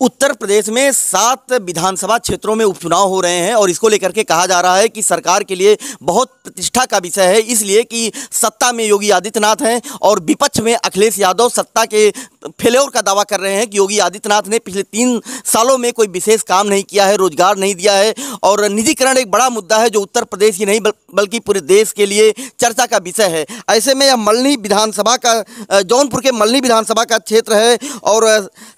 उत्तर प्रदेश में सात विधानसभा क्षेत्रों में उपचुनाव हो रहे हैं और इसको लेकर के कहा जा रहा है कि सरकार के लिए बहुत प्रतिष्ठा का विषय है इसलिए कि सत्ता में योगी आदित्यनाथ हैं और विपक्ष में अखिलेश यादव सत्ता के फेलोर का दावा कर रहे हैं कि योगी आदित्यनाथ ने पिछले तीन सालों में कोई विशेष काम नहीं किया है रोजगार नहीं दिया है और निजीकरण एक बड़ा मुद्दा है जो उत्तर प्रदेश ही नहीं बल्कि पूरे देश के लिए चर्चा का विषय है ऐसे में यह मलनी विधानसभा का जौनपुर के मलनी विधानसभा का क्षेत्र है और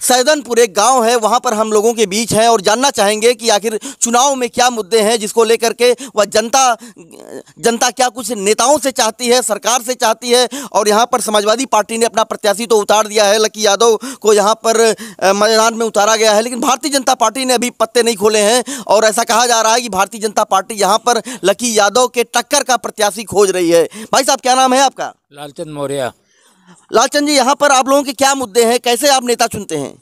सैदनपुर एक गाँव है वहाँ पर हम लोगों के बीच हैं और जानना चाहेंगे कि आखिर चुनाव में क्या मुद्दे हैं जिसको लेकर के वह जनता जनता क्या कुछ नेताओं से चाहती है सरकार से चाहती है और यहाँ पर समाजवादी पार्टी ने अपना प्रत्याशी तो उतार दिया है की यादव को यहाँ पर मैदान में उतारा गया है लेकिन भारतीय जनता पार्टी ने अभी पत्ते नहीं खोले हैं और ऐसा कहा जा रहा है कि भारतीय जनता पार्टी यहाँ पर लकी यादव के टक्कर का प्रत्याशी खोज रही है भाई साहब क्या नाम है आपका लालचंद मौर्य लालचंद जी यहाँ पर आप लोगों के क्या मुद्दे हैं कैसे आप नेता चुनते हैं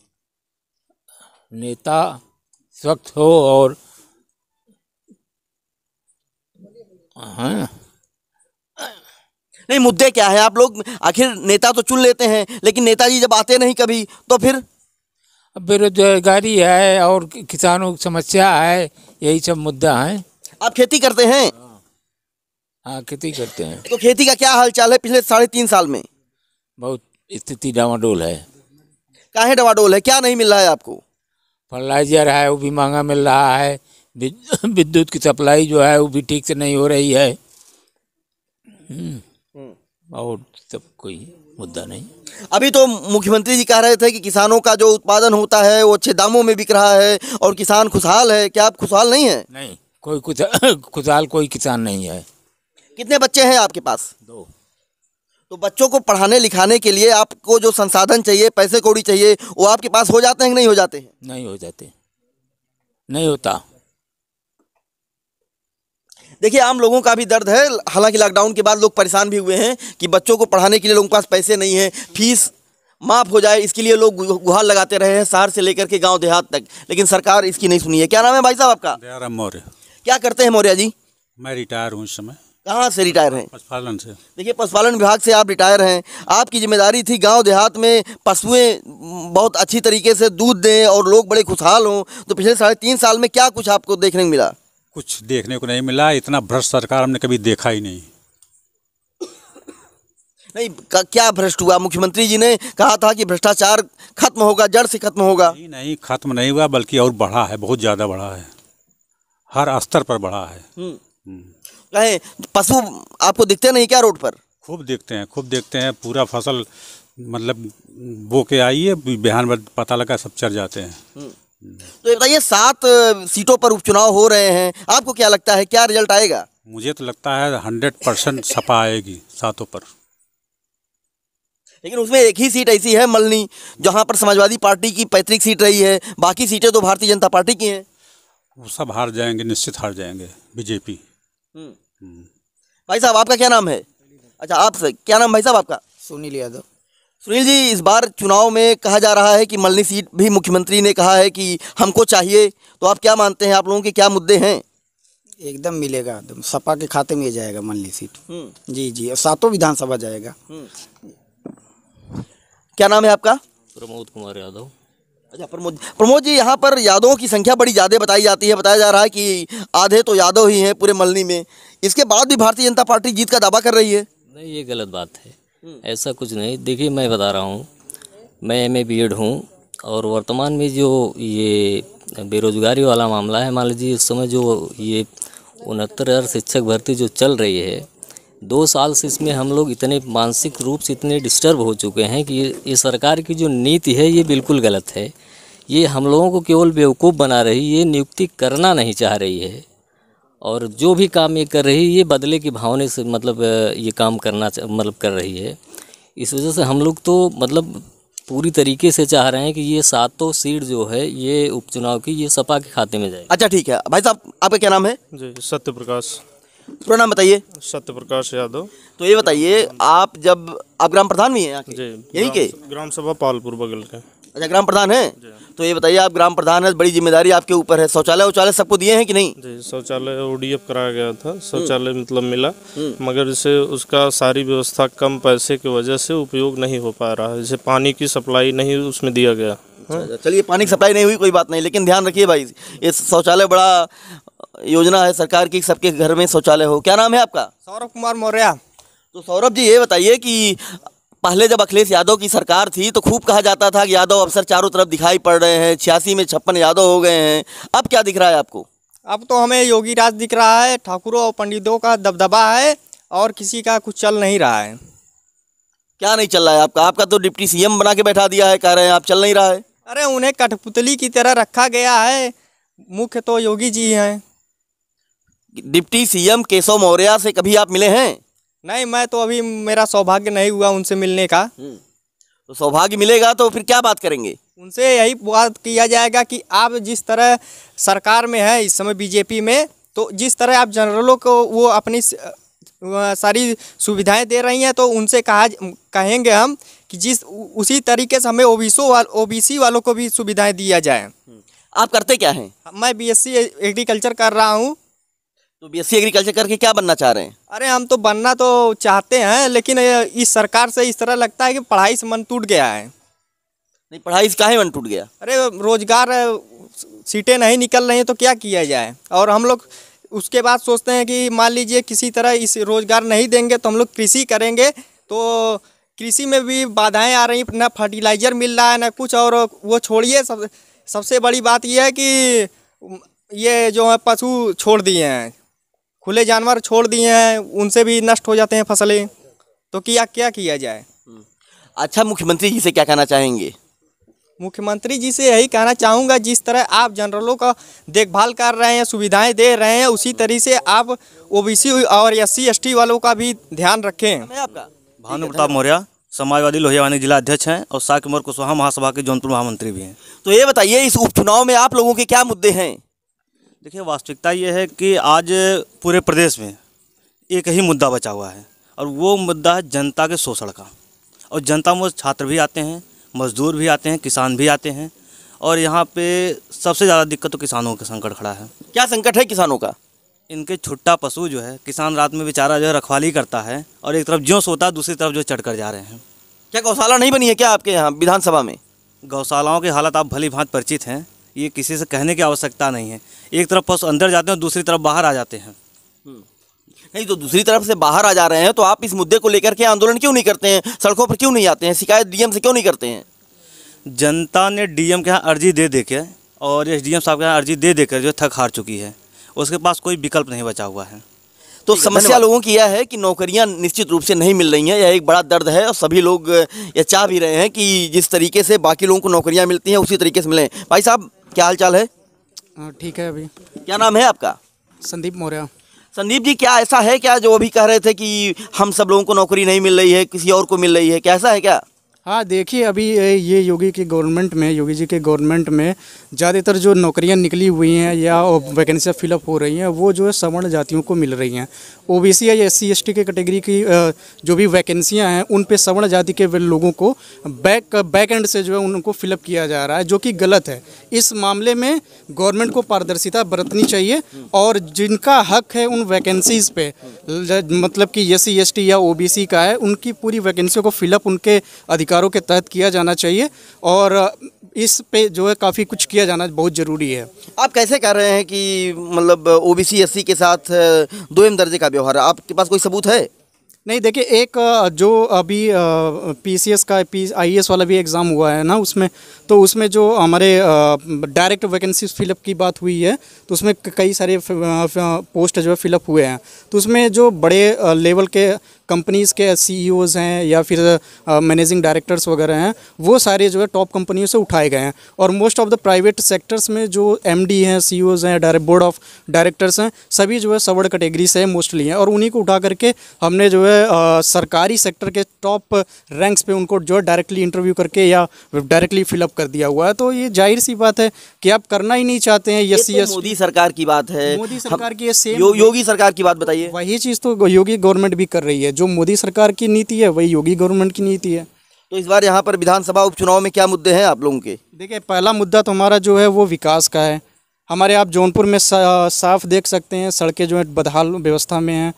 नेता स्वच्छ हो और हाँ नहीं मुद्दे क्या है आप लोग आखिर नेता तो चुन लेते हैं लेकिन नेताजी जब आते नहीं कभी तो फिर बेरोजगारी है और किसानों की समस्या है यही सब मुद्दा है आप खेती करते हैं हाँ खेती करते हैं तो खेती का क्या हालचाल है पिछले साढ़े तीन साल में बहुत स्थिति डवाडोल है काहे डवाडोल है क्या नहीं मिल रहा है आपको फर्टिलाइजर है वो भी महंगा मिल रहा है विद्युत की सप्लाई जो है वो भी ठीक से नहीं हो रही है हम्म। और सब कोई मुद्दा नहीं अभी तो मुख्यमंत्री जी कह रहे थे कि किसानों का जो उत्पादन होता है वो अच्छे दामों में बिक रहा है और किसान खुशहाल है क्या आप खुशहाल नहीं है नहीं कोई कुछ खुशहाल कोई किसान नहीं है कितने बच्चे हैं आपके पास दो तो बच्चों को पढ़ाने लिखाने के लिए आपको जो संसाधन चाहिए पैसे कौड़ी चाहिए वो आपके पास हो जाते हैं कि नहीं हो जाते हैं नहीं हो जाते नहीं होता देखिए आम लोगों का भी दर्द है हालांकि लॉकडाउन के बाद लोग परेशान भी हुए हैं कि बच्चों को पढ़ाने के लिए लोगों के पास पैसे नहीं हैं फीस माफ़ हो जाए इसके लिए लोग गुहार लगाते रहे हैं शहर से लेकर के गाँव देहात तक लेकिन सरकार इसकी नहीं सुनी है क्या नाम है भाई साहब आपका मौर्य क्या करते हैं मौर्य जी मैं रिटायर हूँ इस समय कहाँ से रिटायर हैं पशुपालन से देखिए पशुपालन विभाग से आप रिटायर हैं आपकी जिम्मेदारी थी गांव देहात में पशुएं बहुत अच्छी तरीके से दूध दें और लोग बड़े खुशहाल हों तो पिछले साढ़े तीन साल में क्या कुछ आपको देखने को मिला कुछ देखने को नहीं मिला इतना भ्रष्ट सरकार हमने कभी देखा ही नहीं नहीं क्या भ्रष्ट हुआ मुख्यमंत्री जी ने कहा था कि भ्रष्टाचार खत्म होगा जड़ से खत्म होगा नहीं नहीं खत्म नहीं हुआ बल्कि और बढ़ा है बहुत ज़्यादा बढ़ा है हर स्तर पर बढ़ा है हम्म। हम्म। कहें पशु आपको दिखते नहीं क्या रोड पर खूब देखते हैं खूब देखते हैं पूरा फसल मतलब बो के आई है बिहान में पता लगा सब चर जाते हैं हम्म। तो ये बताइए सात सीटों पर उपचुनाव हो रहे हैं आपको क्या लगता है क्या रिजल्ट आएगा मुझे तो लगता है हंड्रेड परसेंट सपा आएगी सातों पर लेकिन उसमें एक ही सीट ऐसी है मलनी जहाँ पर समाजवादी पार्टी की पैतृक सीट रही है बाकी सीटें तो भारतीय जनता पार्टी की हैं वो सब हार जाएंगे निश्चित हार जाएंगे बीजेपी हम्म। भाई साहब आपका क्या नाम है अच्छा आप क्या नाम भाई साहब आपका सुनील यादव सुनील जी इस बार चुनाव में कहा जा रहा है कि मलनी सीट भी मुख्यमंत्री ने कहा है कि हमको चाहिए तो आप क्या मानते हैं आप लोगों के क्या मुद्दे हैं एकदम मिलेगा एकदम सपा के खाते में जाएगा मलनी सीट हम्म। जी जी और सातों विधानसभा जाएगा हम्म। क्या नाम है आपका प्रमोद कुमार यादव अच्छा प्रमोद प्रमोद जी यहाँ पर यादवों की संख्या बड़ी ज़्यादा बताई जाती है बताया जा रहा है कि आधे तो यादव ही हैं पूरे मलनी में इसके बाद भी भारतीय जनता पार्टी जीत का दावा कर रही है नहीं ये गलत बात है हम्म। ऐसा कुछ नहीं देखिए मैं बता रहा हूँ मैं एम ए बी एड हूँ और वर्तमान में जो ये बेरोजगारी वाला मामला है मान लीजिए इस समय जो ये उनहत्तर हज़ार शिक्षक भर्ती जो चल रही है दो साल से इसमें हम लोग इतने मानसिक रूप से इतने डिस्टर्ब हो चुके हैं कि ये, सरकार की जो नीति है ये बिल्कुल गलत है ये हम लोगों को केवल बेवकूफ़ बना रही ये नियुक्ति करना नहीं चाह रही है और जो भी काम ये कर रही है ये बदले की भावने से मतलब ये काम करना मतलब कर रही है इस वजह से हम लोग तो मतलब पूरी तरीके से चाह रहे हैं कि ये सातों सीट जो है ये उपचुनाव की ये सपा के खाते में जाए अच्छा ठीक है भाई साहब आपका क्या नाम है जी सत्य प्रकाश पूरा नाम बताइए सत्य प्रकाश यादव तो ये बताइए आप जब आप ग्राम प्रधान भी हैं यही के ग्राम सभा पालपुर बगल का अच्छा ग्राम प्रधान है तो ये बताइए आप ग्राम प्रधान है बड़ी जिम्मेदारी आपके ऊपर है शौचालय उचालय सबको दिए हैं कि नहीं जी शौचालय ओडीएफ कराया गया था हम्म। शौचालय मतलब मिला हम्म। मगर इसे उसका सारी व्यवस्था कम पैसे की वजह से उपयोग नहीं हो पा रहा है जैसे पानी की सप्लाई नहीं उसमें दिया गया अच्छा, अच्छा, चलिए पानी की सप्लाई नहीं हुई कोई बात नहीं लेकिन ध्यान रखिए भाई ये शौचालय बड़ा योजना है सरकार की सबके घर में शौचालय हो क्या नाम है आपका सौरभ कुमार मौर्य तो सौरभ जी ये बताइए कि पहले जब अखिलेश यादव की सरकार थी तो खूब कहा जाता था कि यादव अफसर चारों तरफ दिखाई पड़ रहे हैं छियासी में छप्पन यादव हो गए हैं अब क्या दिख रहा है आपको अब तो हमें योगी राज दिख रहा है ठाकुरों और पंडितों का दबदबा है और किसी का कुछ चल नहीं रहा है क्या नहीं चल रहा है आपका आपका तो डिप्टी सीएम बना के बैठा दिया है कह रहे हैं आप चल नहीं रहा है अरे उन्हें कठपुतली की तरह रखा गया है मुख्य तो योगी जी हैं डिप्टी सीएम केशव मौर्या से कभी आप मिले हैं नहीं मैं तो अभी मेरा सौभाग्य नहीं हुआ उनसे मिलने का हम्म, तो सौभाग्य मिलेगा तो फिर क्या बात करेंगे उनसे यही बात किया जाएगा कि आप जिस तरह सरकार में है इस समय बीजेपी में तो जिस तरह आप जनरलों को वो अपनी सारी सुविधाएं दे रही हैं तो उनसे कहा कहेंगे हम कि जिस उसी तरीके से हमें ओबीसो वाल ओबीसी वालों को भी सुविधाएं दिया जाए हम्म, आप करते क्या हैं मैं बीएससी एग्रीकल्चर कर रहा हूँ तो बीएससी एग्रीकल्चर करके क्या बनना चाह रहे हैं अरे हम तो बनना तो चाहते हैं लेकिन इस सरकार से इस तरह लगता है कि पढ़ाई से मन टूट गया है नहीं पढ़ाई से काहे मन टूट गया अरे रोजगार सीटें नहीं निकल रही हैं तो क्या किया जाए और हम लोग उसके बाद सोचते हैं कि मान लीजिए किसी तरह इस रोजगार नहीं देंगे तो हम लोग कृषि करेंगे तो कृषि में भी बाधाएं आ रही ना फर्टिलाइजर मिल रहा है ना कुछ और वो छोड़िए सब सबसे बड़ी बात यह है कि ये जो है पशु छोड़ दिए हैं खुले जानवर छोड़ दिए हैं उनसे भी नष्ट हो जाते हैं फसलें तो किया क्या किया जाए अच्छा मुख्यमंत्री जी से क्या कहना चाहेंगे मुख्यमंत्री जी से यही कहना चाहूँगा जिस तरह आप जनरलों का देखभाल कर रहे हैं सुविधाएं दे रहे हैं उसी तरह से आप ओबीसी और एस सी वालों का भी ध्यान रखें आपका भानु प्रताप मौर्य समाजवादी लोहियावानी जिला अध्यक्ष हैं और शाह कुशवाहा महासभा के जौनपुर महामंत्री भी हैं तो ये बताइए इस उपचुनाव में आप लोगों के क्या मुद्दे हैं देखिए वास्तविकता ये है कि आज पूरे प्रदेश में एक ही मुद्दा बचा हुआ है और वो मुद्दा है जनता के शोषण का और जनता में छात्र भी आते हैं मज़दूर भी आते हैं किसान भी आते हैं और यहाँ पे सबसे ज़्यादा दिक्कत तो किसानों का संकट खड़ा है क्या संकट है किसानों का इनके छुट्टा पशु जो है किसान रात में बेचारा जो है रखवाली करता है और एक तरफ ज्यों सोता है दूसरी तरफ जो चढ़ कर जा रहे हैं क्या गौशाला नहीं बनी है क्या आपके यहाँ विधानसभा में गौशालाओं की हालत आप भली भांत परिचित हैं ये किसी से कहने की आवश्यकता नहीं है एक तरफ पशु अंदर जाते हैं और दूसरी तरफ बाहर आ जाते हैं हम्म। नहीं तो दूसरी तरफ से बाहर आ जा रहे हैं तो आप इस मुद्दे को लेकर के आंदोलन क्यों नहीं करते हैं सड़कों पर क्यों नहीं आते हैं शिकायत डीएम से क्यों नहीं करते हैं जनता ने डीएम के यहाँ अर्जी दे दे के और एस डी साहब के यहाँ अर्जी दे देकर जो थक हार चुकी है उसके पास कोई विकल्प नहीं बचा हुआ है तो समस्या लोगों की यह है कि नौकरियां निश्चित रूप से नहीं मिल रही हैं यह एक बड़ा दर्द है और सभी लोग यह चाह भी रहे हैं कि जिस तरीके से बाकी लोगों को नौकरियां मिलती हैं उसी तरीके से मिलें भाई साहब क्या हाल चाल है हाँ, ठीक है अभी क्या नाम है आपका संदीप मौर्य संदीप जी क्या ऐसा है क्या जो अभी कह रहे थे कि हम सब लोगों को नौकरी नहीं मिल रही है किसी और को मिल रही है क्या ऐसा है क्या हाँ देखिए अभी ये योगी की गवर्नमेंट में योगी जी के गवर्नमेंट में ज़्यादातर जो नौकरियां निकली हुई हैं या वैकेंसियाँ फिलअप हो रही हैं वो जो है सवर्ण जातियों को मिल रही हैं ओबीसी या एस सी के कैटेगरी की जो भी वैकेंसियां हैं उन पे सवर्ण जाति के लोगों को बैक बैक एंड से जो है उनको फिलअप किया जा रहा है जो कि गलत है इस मामले में गवर्नमेंट को पारदर्शिता बरतनी चाहिए और जिनका हक है उन वैकेंसीज़ पे मतलब कि एस सी या ओ का है उनकी पूरी वैकेंसियों को फिलअप उनके अधिकार अधिकारों के तहत किया जाना चाहिए और इस पे जो है काफ़ी कुछ किया जाना बहुत ज़रूरी है आप कैसे कह रहे हैं कि मतलब ओ बी सी के साथ दो एम दर्जे का व्यवहार है आपके पास कोई सबूत है नहीं देखिए एक जो अभी पीसीएस का पी आईएएस e वाला भी एग्ज़ाम हुआ है ना उसमें तो उसमें जो हमारे डायरेक्ट वैकेंसी फिलअप की बात हुई है तो उसमें कई सारे पोस्ट जो है फिलअप हुए हैं तो उसमें जो बड़े लेवल के कंपनीज़ के सी e हैं या फिर मैनेजिंग uh, डायरेक्टर्स वगैरह हैं वो सारे जो है टॉप कंपनियों से उठाए गए हैं और most of the private sectors में जो एम हैं सी e हैं बोर्ड ऑफ डायरेक्टर्स हैं सभी जो है सवर्ड कैटेगरी से मोस्टली हैं और उन्हीं को उठा करके हमने जो है uh, सरकारी सेक्टर के टॉप रैंक्स पे उनको जो है डायरेक्टली इंटरव्यू करके या डायरेक्टली फिलअप कर दिया हुआ है तो ये जाहिर सी बात है कि आप करना ही नहीं चाहते हैं यस यस तो मोदी सरकार की बात है मोदी सरकार की सेम यो, योगी सरकार की बात बताइए वही चीज़ तो योगी गवर्नमेंट भी कर रही है जो मोदी सरकार की नीति है वही योगी गवर्नमेंट की नीति है तो इस बार यहाँ पर विधानसभा उपचुनाव में क्या मुद्दे हैं आप लोगों के देखिए पहला मुद्दा तो हमारा जो है वो विकास का है हमारे आप जौनपुर में सा, साफ देख सकते हैं सड़कें जो है बदहाल व्यवस्था में हैं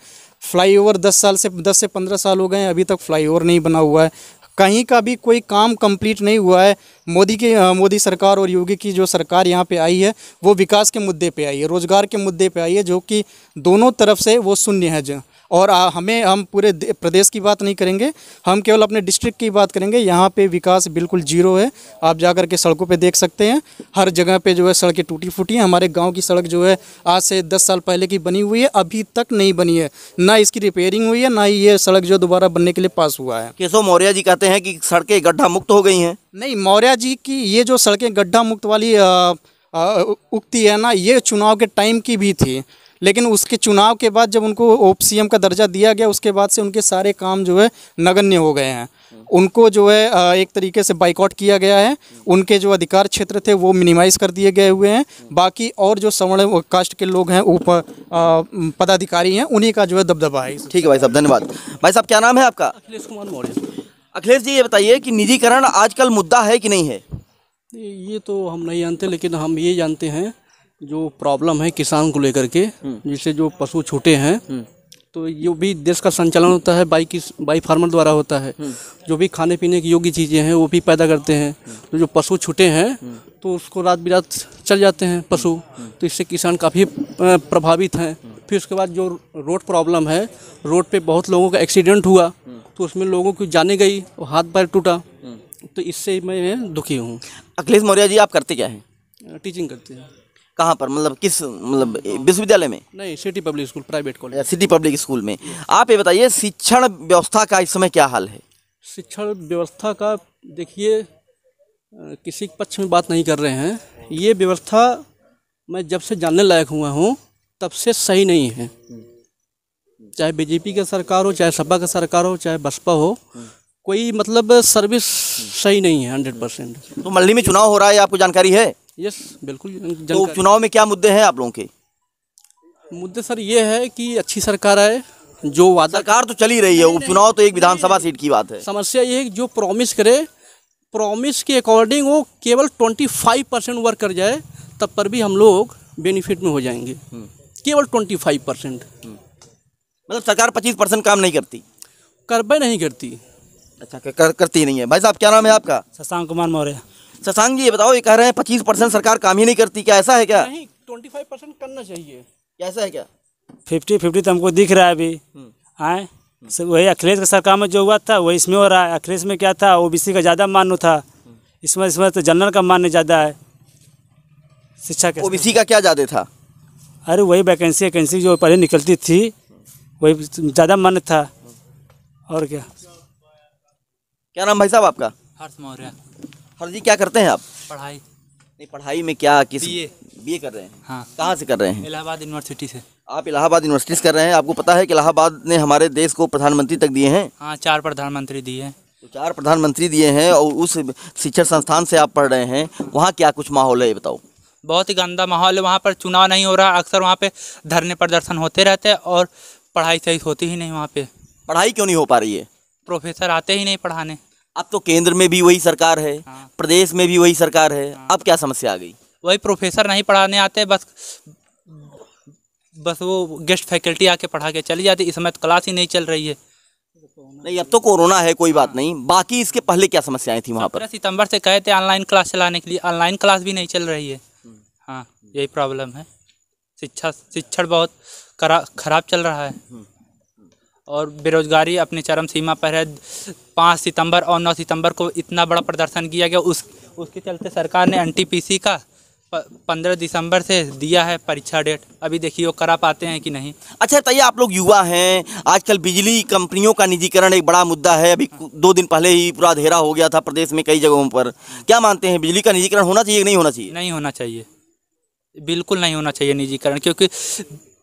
फ्लाईओवर 10 साल से 10 से 15 साल हो गए हैं अभी तक फ्लाईओवर नहीं बना हुआ है कहीं का भी कोई काम कंप्लीट नहीं हुआ है मोदी की मोदी सरकार और योगी की जो सरकार यहाँ पे आई है वो विकास के मुद्दे पे आई है रोज़गार के मुद्दे पे आई है जो कि दोनों तरफ से वो शून्य है जो और आ, हमें हम पूरे प्रदेश की बात नहीं करेंगे हम केवल अपने डिस्ट्रिक्ट की बात करेंगे यहाँ पे विकास बिल्कुल जीरो है आप जा के सड़कों पर देख सकते हैं हर जगह पर जो है सड़कें टूटी फूटी हैं हमारे गाँव की सड़क जो है आज से दस साल पहले की बनी हुई है अभी तक नहीं बनी है ना इसकी रिपेयरिंग हुई है ना ही ये सड़क जो दोबारा बनने के लिए पास हुआ है केशव मौर्य जी कहते हैं कि सड़कें गड्ढा मुक्त हो गई हैं नहीं मौर्य जी की ये जो सड़कें गड्ढा मुक्त वाली उक्ति है ना ये चुनाव के टाइम की भी थी लेकिन उसके चुनाव के बाद जब उनको उप सीएम का दर्जा दिया गया उसके बाद से उनके सारे काम जो है नगण्य हो गए हैं उनको जो है एक तरीके से बाइकआउट किया गया है उनके जो अधिकार क्षेत्र थे वो मिनिमाइज कर दिए गए हुए हैं बाकी और जो सवर्ण कास्ट के लोग हैं उप पदाधिकारी हैं उन्हीं का जो है दबदबा है ठीक है भाई साहब धन्यवाद भाई साहब क्या नाम है आपका अखिलेश कुमार मौर्य अखिलेश जी ये बताइए कि निजीकरण आजकल मुद्दा है कि नहीं है ये तो हम नहीं जानते लेकिन हम ये जानते हैं जो प्रॉब्लम है किसान को लेकर के हम्म। जिससे जो पशु छूटे हैं हम्म। तो ये भी देश का संचालन होता है बाई की बाई फार्मर द्वारा होता है हम्म। जो भी खाने पीने की योग्य चीज़ें हैं वो भी पैदा करते हैं तो जो पशु छूटे हैं तो उसको रात बिरात चल जाते हैं पशु तो इससे किसान काफ़ी प्रभावित हैं फिर उसके बाद जो रोड प्रॉब्लम है रोड पे बहुत लोगों का एक्सीडेंट हुआ तो उसमें लोगों की जाने गई और हाथ पैर टूटा तो इससे मैं दुखी हूँ अखिलेश मौर्य जी आप करते क्या हैं टीचिंग करते हैं कहाँ पर मतलब किस मतलब तो- विश्वविद्यालय में नहीं city public school private college अच्छा, सिटी पब्लिक स्कूल में आप ये बताइए शिक्षण व्यवस्था का इस समय क्या हाल है शिक्षण व्यवस्था का देखिए किसी पक्ष में बात नहीं कर रहे हैं ये व्यवस्था मैं जब से जानने लायक हुआ हूँ तब से सही नहीं है चाहे बीजेपी का सरकार हो चाहे सपा का सरकार हो चाहे बसपा हो कोई मतलब सर्विस सही नहीं है हंड्रेड परसेंट तो मल्ली में चुनाव हो रहा है आपको जानकारी है यस बिल्कुल तो उपचुनाव में क्या मुद्दे हैं आप लोगों के मुद्दे सर ये है कि अच्छी सरकार आए जो वादा सरकार तो चली रही है उपचुनाव तो एक विधानसभा सीट की बात है समस्या ये है जो प्रॉमिस करे प्रॉमिस के अकॉर्डिंग वो केवल 25 परसेंट वर्क कर जाए तब पर भी हम लोग बेनिफिट में हो जाएंगे हम्म। केवल 25 परसेंट हम्म। मतलब सरकार 25 परसेंट काम नहीं करती करबे नहीं करती अच्छा कर, करती नहीं है भाई साहब क्या नाम है आपका शशांक कुमार मौर्य शशांक जी ये बताओ ये कह रहे हैं पच्चीस परसेंट सरकार काम ही नहीं करती क्या ऐसा है क्या ट्वेंटी फाइव परसेंट करना चाहिए कैसा है क्या फिफ्टी फिफ्टी तो हमको दिख रहा है अभी हम्म। आए वही अखिलेश का सरकार में जो हुआ था वही इसमें हो रहा है अखिलेश में क्या था ओ का ज़्यादा मान्य था हम्म। इसमें इसमें तो जनरल का मान्य ज़्यादा है शिक्षा के ओ का क्या ज़्यादा था अरे वही वैकेंसी वैकेंसी जो पहले निकलती थी वही ज़्यादा मान्य था हम्म। और क्या क्या नाम भाई साहब आपका हर्ष मौर्य फर्जी क्या करते हैं आप पढ़ाई नहीं पढ़ाई में क्या किस बी ए कर रहे हैं हाँ कहाँ से कर रहे हैं इलाहाबाद यूनिवर्सिटी से आप इलाहाबाद यूनिवर्सिटी से कर रहे हैं आपको पता है कि इलाहाबाद ने हमारे देश को प्रधानमंत्री तक दिए हैं हाँ चार प्रधानमंत्री दिए हैं तो चार प्रधानमंत्री दिए हैं और उस शिक्षण संस्थान से आप पढ़ रहे हैं वहाँ क्या कुछ माहौल है ये बताओ बहुत ही गंदा माहौल है वहाँ पर चुनाव नहीं हो रहा अक्सर वहाँ पर धरने प्रदर्शन होते रहते हैं और पढ़ाई सही होती ही नहीं वहाँ पर पढ़ाई क्यों नहीं हो पा रही है प्रोफेसर आते ही नहीं पढ़ाने अब तो केंद्र में भी वही सरकार है हाँ। प्रदेश में भी वही सरकार है हाँ। अब क्या समस्या आ गई वही प्रोफेसर नहीं पढ़ाने आते बस बस वो गेस्ट फैकल्टी आके पढ़ा के चली जाती इस समय तो क्लास ही नहीं चल रही है नहीं अब तो कोरोना है कोई बात हाँ। नहीं बाकी इसके पहले क्या समस्याएं थी वहाँ पर सितंबर से कहे थे ऑनलाइन क्लास चलाने के लिए ऑनलाइन क्लास भी नहीं चल रही है हम्म। हाँ यही प्रॉब्लम है शिक्षा शिक्षण बहुत खराब चल रहा है हम्म। और बेरोज़गारी अपने चरम सीमा पर है पाँच सितंबर और नौ सितंबर को इतना बड़ा प्रदर्शन किया गया उस उसके चलते सरकार ने एन का पंद्रह दिसंबर से दिया है परीक्षा डेट अभी देखिए वो करा पाते हैं कि नहीं अच्छा बताइए तो आप लोग युवा हैं आजकल बिजली कंपनियों का निजीकरण एक बड़ा मुद्दा है अभी दो दिन पहले ही पूरा अधेरा हो गया था प्रदेश में कई जगहों पर क्या मानते हैं बिजली का निजीकरण होना चाहिए नहीं होना चाहिए नहीं होना चाहिए बिल्कुल नहीं होना चाहिए निजीकरण क्योंकि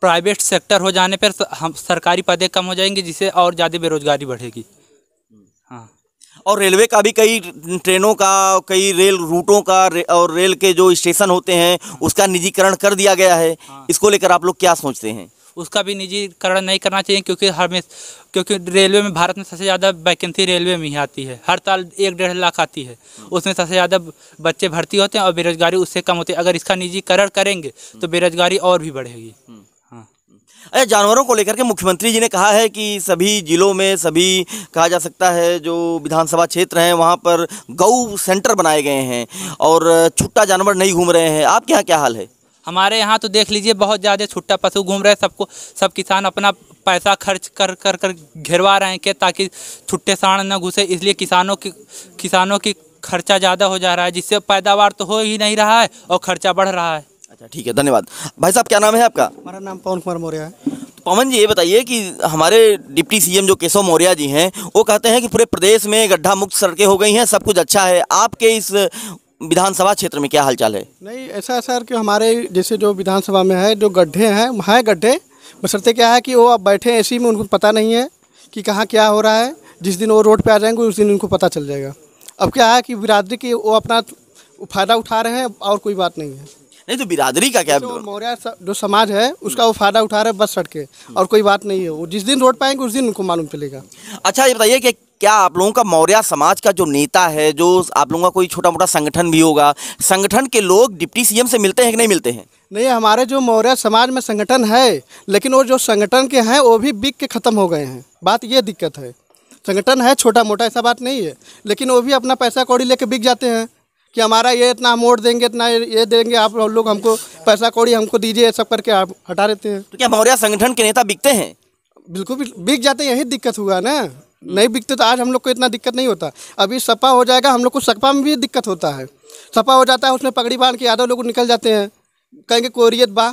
प्राइवेट सेक्टर हो जाने पर हम सरकारी पदे कम हो जाएंगे जिससे और ज़्यादा बेरोजगारी बढ़ेगी हाँ और रेलवे का भी कई ट्रेनों का कई रेल रूटों का रे, और रेल के जो स्टेशन होते हैं उसका निजीकरण कर दिया गया है हाँ। इसको लेकर आप लोग क्या सोचते हैं उसका भी निजीकरण नहीं करना चाहिए क्योंकि हमें क्योंकि रेलवे में भारत में सबसे ज़्यादा वैकेंसी रेलवे में ही आती है हर साल एक डेढ़ लाख आती है उसमें सबसे ज़्यादा बच्चे भर्ती होते हैं और बेरोजगारी उससे कम होती है अगर इसका निजीकरण करेंगे तो बेरोजगारी और भी बढ़ेगी हम्म। जानवरों को लेकर के मुख्यमंत्री जी ने कहा है कि सभी जिलों में सभी कहा जा सकता है जो विधानसभा क्षेत्र हैं वहाँ पर गऊ सेंटर बनाए गए हैं और छुट्टा जानवर नहीं घूम रहे हैं आपके यहाँ क्या हाल है हमारे यहाँ तो देख लीजिए बहुत ज़्यादा छुट्टा पशु घूम रहे हैं सबको सब किसान अपना पैसा खर्च कर कर कर घिरवा रहे हैं कि ताकि छुट्टे साण न घुसे इसलिए किसानों की किसानों की खर्चा ज़्यादा हो जा रहा है जिससे पैदावार तो हो ही नहीं रहा है और खर्चा बढ़ रहा है अच्छा ठीक है धन्यवाद भाई साहब क्या नाम है आपका हमारा नाम पवन कुमार मौर्य है तो पवन जी ये बताइए कि हमारे डिप्टी सीएम जो केशव मौर्य जी हैं वो कहते हैं कि पूरे प्रदेश में गड्ढा मुक्त सड़कें हो गई हैं सब कुछ अच्छा है आपके इस विधानसभा क्षेत्र में क्या हालचाल है नहीं ऐसा है सर कि हमारे जैसे जो विधानसभा में है जो गड्ढे हैं हैं गड्ढे बसरते क्या है कि वो अब बैठे ऐसे में उनको पता नहीं है कि कहाँ क्या हो रहा है जिस दिन वो रोड पर आ जाएंगे उस दिन उनको पता चल जाएगा अब क्या है कि बिरादरी की वो अपना फ़ायदा उठा रहे हैं और कोई बात नहीं है नहीं तो बिरादरी का क्या मौर्या जो समाज है उसका वो फायदा उठा रहे बस सड़के और कोई बात नहीं है वो जिस दिन रोड पाएंगे उस दिन उनको मालूम चलेगा अच्छा ये बताइए कि क्या आप लोगों का मौर्य समाज का जो नेता है जो आप लोगों का कोई छोटा मोटा संगठन भी होगा संगठन के लोग डिप्टी सीएम से मिलते हैं कि नहीं मिलते हैं नहीं हमारे जो मौर्य समाज में संगठन है लेकिन वो जो संगठन के हैं वो भी बिक के ख़त्म हो गए हैं बात ये दिक्कत है संगठन है छोटा मोटा ऐसा बात नहीं है लेकिन वो भी अपना पैसा कौड़ी लेके बिक जाते हैं कि हमारा ये इतना हम देंगे इतना ये देंगे आप लोग हमको पैसा कौड़ी हमको दीजिए ये सब करके आप हटा देते हैं तो क्या मौर्य संगठन के नेता बिकते हैं बिल्कुल बिक जाते यही दिक्कत हुआ ना नहीं बिकते तो आज हम लोग को इतना दिक्कत नहीं होता अभी सपा हो जाएगा हम लोग को सपा में भी दिक्कत होता है सपा हो जाता है उसमें पगड़ी बांध के यादव लोग निकल जाते हैं कहेंगे कोरियत बा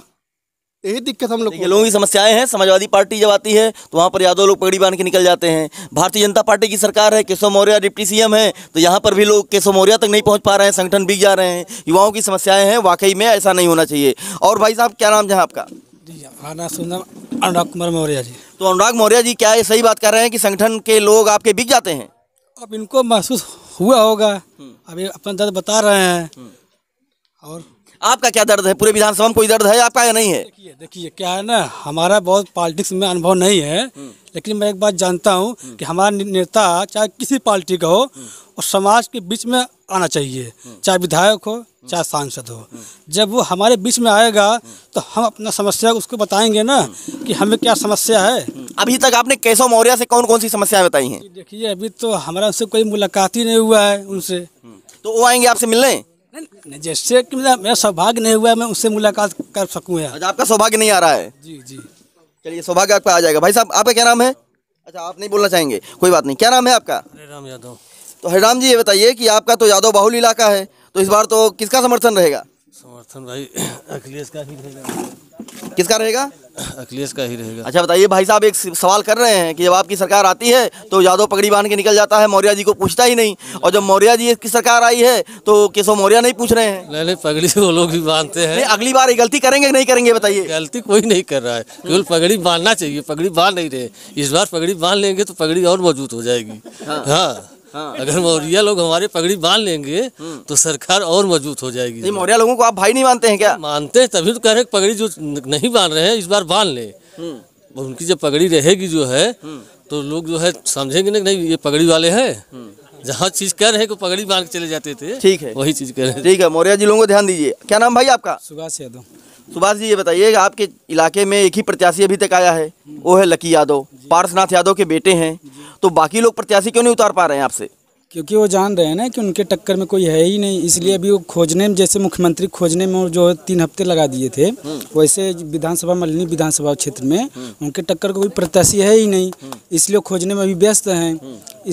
यही दिक्कत हम लोग तो ये लोगों की समस्याएं हैं समाजवादी पार्टी जब आती है तो वहाँ पर यादव लोग पगड़ी बांध के निकल जाते हैं भारतीय जनता पार्टी की सरकार है केशव मौर्य डिप्टी सीएम है तो यहाँ पर भी लोग केशव मौर्य तक नहीं पहुँच पा रहे हैं संगठन बिक जा रहे हैं युवाओं की समस्याएं हैं वाकई में ऐसा नहीं होना चाहिए और भाई साहब क्या नाम है आपका जी सुंदर अनुराग कुमार मौर्य जी तो अनुराग मौर्य जी क्या ये सही बात कर रहे हैं कि संगठन के लोग आपके बिक जाते हैं अब इनको महसूस हुआ होगा हम्म। अभी अपना दर्द बता रहे हैं हम्म। और आपका क्या दर्द है पूरे विधानसभा में कोई दर्द है आपका या नहीं है देखिए देखिए क्या है ना हमारा बहुत पॉलिटिक्स में अनुभव नहीं है हम्म। लेकिन मैं एक बात जानता हूँ हम्म। कि हमारा नेता चाहे किसी पार्टी का हो हम्म। और समाज के बीच में आना चाहिए चाहे विधायक हो चाहे सांसद हो जब वो हमारे बीच में आएगा तो हम अपना समस्या उसको बताएंगे ना कि हमें क्या समस्या है अभी तक आपने कैसो मौर्य से कौन कौन सी समस्या बताई हैं देखिए अभी तो हमारा उनसे कोई मुलाकात ही नहीं हुआ है उनसे तो वो आएंगे आपसे मिलने जैसे कि मेरा सौभाग्य नहीं हुआ मैं उससे मुलाकात कर सकूँ यार अच्छा, आपका सौभाग्य नहीं आ रहा है जी जी चलिए सौभाग्य आपका आ जाएगा भाई साहब आपका क्या नाम है अच्छा आप नहीं बोलना चाहेंगे कोई बात नहीं क्या नाम है आपका राम यादव तो हरिराम जी ये बताइए कि आपका तो यादव बाहुल इलाका है तो इस बार तो किसका समर्थन रहेगा समर्थन भाई अखिलेश का ही रहेगा किसका रहेगा अखिलेश का ही रहेगा अच्छा बताइए भाई साहब एक सवाल कर रहे हैं कि जब आपकी सरकार आती है तो यादव पगड़ी बांध के निकल जाता है मौर्या जी को पूछता ही नहीं और जब मौर्य जी की सरकार आई है तो केशव मौर्या नहीं पूछ रहे हैं नहीं नहीं पगड़ी वो लोग भी बांधते हैं अगली बार गलती करेंगे नहीं करेंगे बताइए गलती कोई नहीं कर रहा है केवल पगड़ी बांधना चाहिए पगड़ी बांध नहीं रहे इस बार पगड़ी बांध लेंगे तो पगड़ी और मौजूद हो जाएगी हाँ, हाँ। हाँ। अगर मौर्या लोग हमारे पगड़ी बांध लेंगे तो सरकार और मजबूत हो जाएगी ये मौर्या लोगों को आप भाई नहीं मानते हैं क्या मानते हैं तभी तो कह रहे पगड़ी जो नहीं बांध रहे हैं इस बार बांध ले हम्म। उनकी जब पगड़ी रहेगी जो है हम्म। तो लोग जो है समझेंगे ना नहीं ये पगड़ी वाले है हम्म। जहाँ चीज कह रहे हैं पगड़ी बांध के चले जाते थे ठीक है वही चीज कह रहे हैं ठीक है मौर्या जी लोगों को ध्यान दीजिए क्या नाम भाई आपका सुभाष यादव सुभाष जी ये बताइए आपके इलाके में एक ही प्रत्याशी अभी तक आया है वो है लकी यादव पारसनाथ यादव के बेटे हैं तो बाकी लोग प्रत्याशी क्यों नहीं उतार पा रहे हैं आपसे क्योंकि वो जान रहे हैं ना कि उनके टक्कर में कोई है ही नहीं इसलिए अभी वो खोजने में जैसे मुख्यमंत्री खोजने में जो तीन हफ्ते लगा दिए थे वैसे विधानसभा मलिनी विधानसभा क्षेत्र में उनके टक्कर कोई प्रत्याशी है ही नहीं इसलिए खोजने में अभी व्यस्त हैं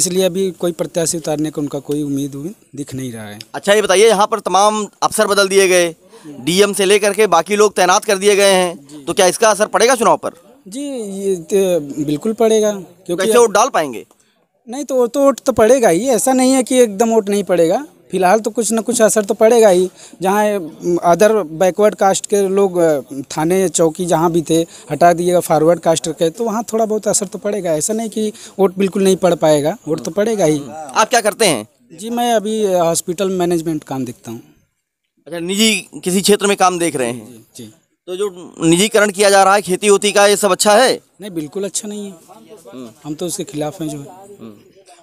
इसलिए अभी कोई प्रत्याशी उतारने का उनका कोई उम्मीद दिख नहीं रहा है अच्छा ये बताइए यहाँ पर तमाम अफसर बदल दिए गए डीएम से लेकर के बाकी लोग तैनात कर दिए गए हैं तो क्या इसका असर पड़ेगा चुनाव पर जी ये बिल्कुल पड़ेगा क्योंकि कैसे वोट डाल पाएंगे नहीं तो तो वोट तो पड़ेगा ही ऐसा नहीं है कि एकदम वोट नहीं पड़ेगा फिलहाल तो कुछ ना कुछ असर तो पड़ेगा ही जहाँ अदर बैकवर्ड कास्ट के लोग थाने चौकी जहाँ भी थे हटा दिएगा फॉरवर्ड कास्ट के तो वहाँ थोड़ा बहुत असर तो पड़ेगा ऐसा नहीं कि वोट बिल्कुल नहीं पड़ पाएगा वोट तो पड़ेगा ही आप क्या करते हैं जी मैं अभी हॉस्पिटल मैनेजमेंट काम देखता हूँ अच्छा निजी किसी क्षेत्र में काम देख रहे हैं जी तो जो निजीकरण किया जा रहा है खेती होती का ये सब अच्छा है नहीं बिल्कुल अच्छा नहीं है हम्म। हम तो उसके खिलाफ हैं जो है हम्म।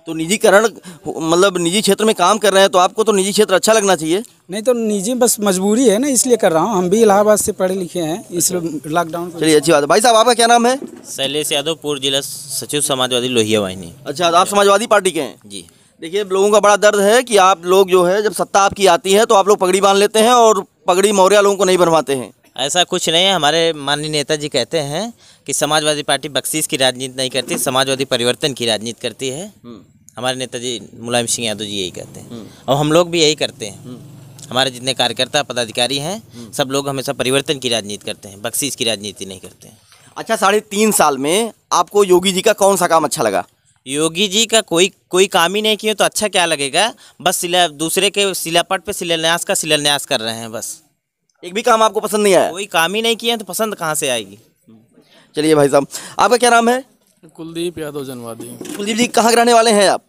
तो निजीकरण मतलब निजी क्षेत्र में काम कर रहे हैं तो आपको तो निजी क्षेत्र अच्छा लगना चाहिए नहीं तो निजी बस मजबूरी है ना इसलिए कर रहा हूँ हम भी इलाहाबाद से पढ़े लिखे हैं इसलिए लॉकडाउन अच्छा। चलिए अच्छी बात है भाई साहब आपका क्या नाम है शैलेश यादव पूर्व जिला सचिव समाजवादी लोहिया वाहिनी अच्छा तो आप समाजवादी पार्टी के हैं जी देखिए लोगों का बड़ा दर्द है कि आप लोग जो है जब सत्ता आपकी आती है तो आप लोग पगड़ी बांध लेते हैं और पगड़ी मौर्य लोगों को नहीं बनवाते हैं ऐसा कुछ नहीं है हमारे माननीय नेता जी कहते हैं कि समाजवादी पार्टी बख्शीस की राजनीति नहीं करती समाजवादी परिवर्तन की राजनीति करती है हम्म। हमारे नेताजी मुलायम सिंह यादव जी यही कहते हैं और हम्म। हम लोग भी यही करते हैं हम्म। हमारे जितने कार्यकर्ता पदाधिकारी हैं सब लोग हमेशा परिवर्तन की राजनीति करते हैं बख्शीस की राजनीति नहीं करते हैं अच्छा साढ़े तीन साल में आपको योगी जी का कौन सा काम अच्छा लगा योगी जी का कोई कोई काम ही नहीं किए तो अच्छा क्या लगेगा बस सिला दूसरे के शिलापट पे शिलान्यास का शिलान्यास कर रहे हैं बस एक भी काम आपको पसंद नहीं आया कोई काम ही नहीं किए तो पसंद कहाँ से आएगी चलिए भाई साहब आपका क्या नाम है कुलदीप यादव जनवादी कुलदीप जी कहाँ रहने वाले हैं आप